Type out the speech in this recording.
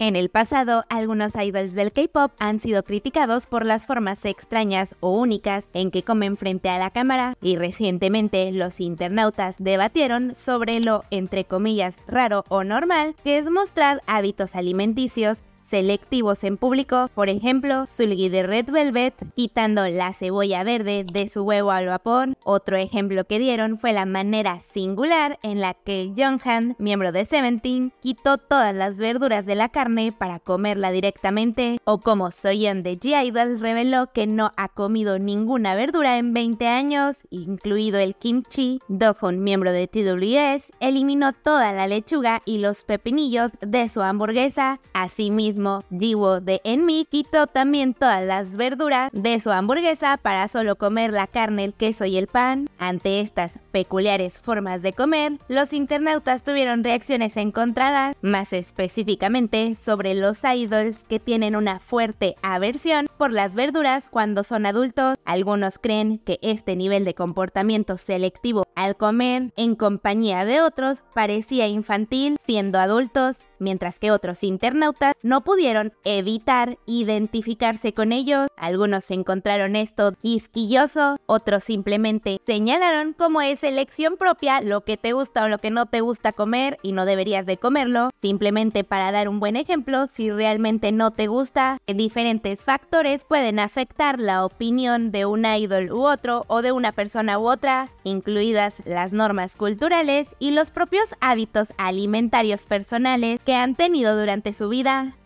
En el pasado, algunos idols del K-pop han sido criticados por las formas extrañas o únicas en que comen frente a la cámara, y recientemente los internautas debatieron sobre lo, entre comillas, raro o normal que es mostrar hábitos alimenticios selectivos en público, por ejemplo, sulgi de Red Velvet, quitando la cebolla verde de su huevo al vapor. Otro ejemplo que dieron fue la manera singular en la que Jonghan, miembro de Seventeen, quitó todas las verduras de la carne para comerla directamente, o como Soyeon de g reveló que no ha comido ninguna verdura en 20 años, incluido el kimchi. Dohun, miembro de TWS, eliminó toda la lechuga y los pepinillos de su hamburguesa. Asimismo, mismo, Jiwo de Enmi quitó también todas las verduras de su hamburguesa para solo comer la carne, el queso y el pan. Ante estas peculiares formas de comer, los internautas tuvieron reacciones encontradas, más específicamente sobre los idols que tienen una fuerte aversión por las verduras cuando son adultos. Algunos creen que este nivel de comportamiento selectivo al comer en compañía de otros parecía infantil siendo adultos mientras que otros internautas no pudieron evitar identificarse con ellos. Algunos encontraron esto quisquilloso, otros simplemente señalaron como es elección propia lo que te gusta o lo que no te gusta comer y no deberías de comerlo. Simplemente para dar un buen ejemplo, si realmente no te gusta, diferentes factores pueden afectar la opinión de un idol u otro o de una persona u otra, incluidas las normas culturales y los propios hábitos alimentarios personales que han tenido durante su vida.